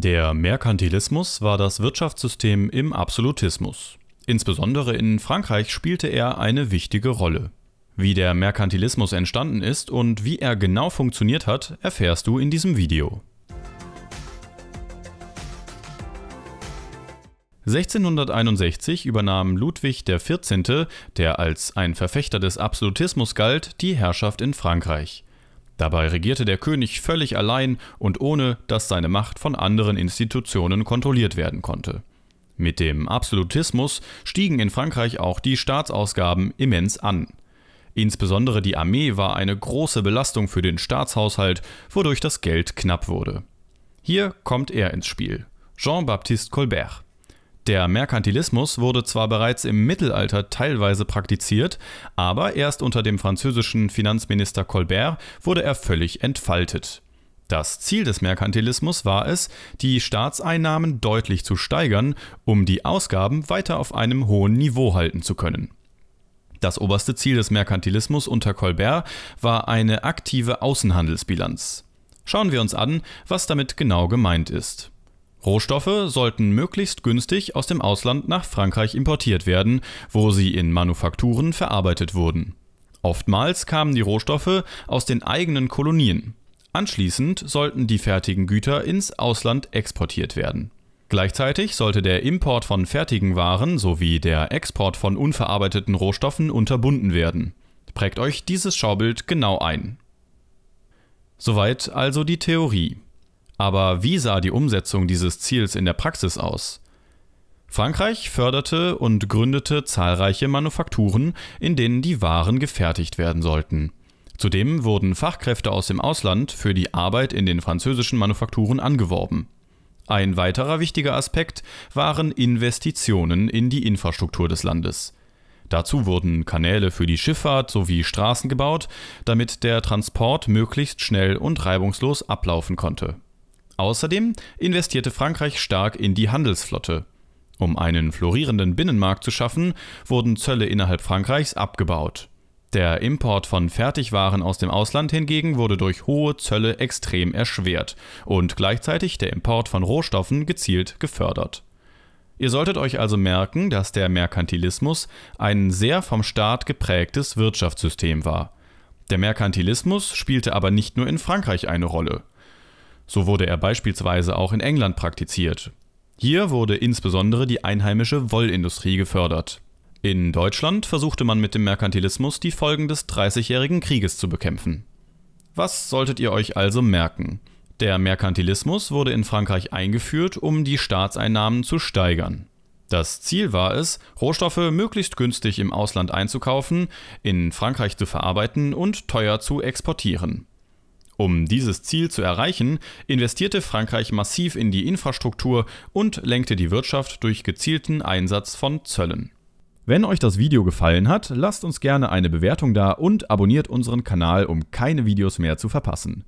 Der Merkantilismus war das Wirtschaftssystem im Absolutismus. Insbesondere in Frankreich spielte er eine wichtige Rolle. Wie der Merkantilismus entstanden ist und wie er genau funktioniert hat, erfährst du in diesem Video. 1661 übernahm Ludwig XIV., der als ein Verfechter des Absolutismus galt, die Herrschaft in Frankreich. Dabei regierte der König völlig allein und ohne, dass seine Macht von anderen Institutionen kontrolliert werden konnte. Mit dem Absolutismus stiegen in Frankreich auch die Staatsausgaben immens an. Insbesondere die Armee war eine große Belastung für den Staatshaushalt, wodurch das Geld knapp wurde. Hier kommt er ins Spiel, Jean-Baptiste Colbert. Der Merkantilismus wurde zwar bereits im Mittelalter teilweise praktiziert, aber erst unter dem französischen Finanzminister Colbert wurde er völlig entfaltet. Das Ziel des Merkantilismus war es, die Staatseinnahmen deutlich zu steigern, um die Ausgaben weiter auf einem hohen Niveau halten zu können. Das oberste Ziel des Merkantilismus unter Colbert war eine aktive Außenhandelsbilanz. Schauen wir uns an, was damit genau gemeint ist. Rohstoffe sollten möglichst günstig aus dem Ausland nach Frankreich importiert werden, wo sie in Manufakturen verarbeitet wurden. Oftmals kamen die Rohstoffe aus den eigenen Kolonien. Anschließend sollten die fertigen Güter ins Ausland exportiert werden. Gleichzeitig sollte der Import von fertigen Waren sowie der Export von unverarbeiteten Rohstoffen unterbunden werden. Prägt euch dieses Schaubild genau ein. Soweit also die Theorie. Aber wie sah die Umsetzung dieses Ziels in der Praxis aus? Frankreich förderte und gründete zahlreiche Manufakturen, in denen die Waren gefertigt werden sollten. Zudem wurden Fachkräfte aus dem Ausland für die Arbeit in den französischen Manufakturen angeworben. Ein weiterer wichtiger Aspekt waren Investitionen in die Infrastruktur des Landes. Dazu wurden Kanäle für die Schifffahrt sowie Straßen gebaut, damit der Transport möglichst schnell und reibungslos ablaufen konnte. Außerdem investierte Frankreich stark in die Handelsflotte. Um einen florierenden Binnenmarkt zu schaffen, wurden Zölle innerhalb Frankreichs abgebaut. Der Import von Fertigwaren aus dem Ausland hingegen wurde durch hohe Zölle extrem erschwert und gleichzeitig der Import von Rohstoffen gezielt gefördert. Ihr solltet euch also merken, dass der Merkantilismus ein sehr vom Staat geprägtes Wirtschaftssystem war. Der Merkantilismus spielte aber nicht nur in Frankreich eine Rolle. So wurde er beispielsweise auch in England praktiziert. Hier wurde insbesondere die einheimische Wollindustrie gefördert. In Deutschland versuchte man mit dem Merkantilismus die Folgen des Dreißigjährigen Krieges zu bekämpfen. Was solltet ihr euch also merken? Der Merkantilismus wurde in Frankreich eingeführt, um die Staatseinnahmen zu steigern. Das Ziel war es, Rohstoffe möglichst günstig im Ausland einzukaufen, in Frankreich zu verarbeiten und teuer zu exportieren. Um dieses Ziel zu erreichen, investierte Frankreich massiv in die Infrastruktur und lenkte die Wirtschaft durch gezielten Einsatz von Zöllen. Wenn euch das Video gefallen hat, lasst uns gerne eine Bewertung da und abonniert unseren Kanal, um keine Videos mehr zu verpassen.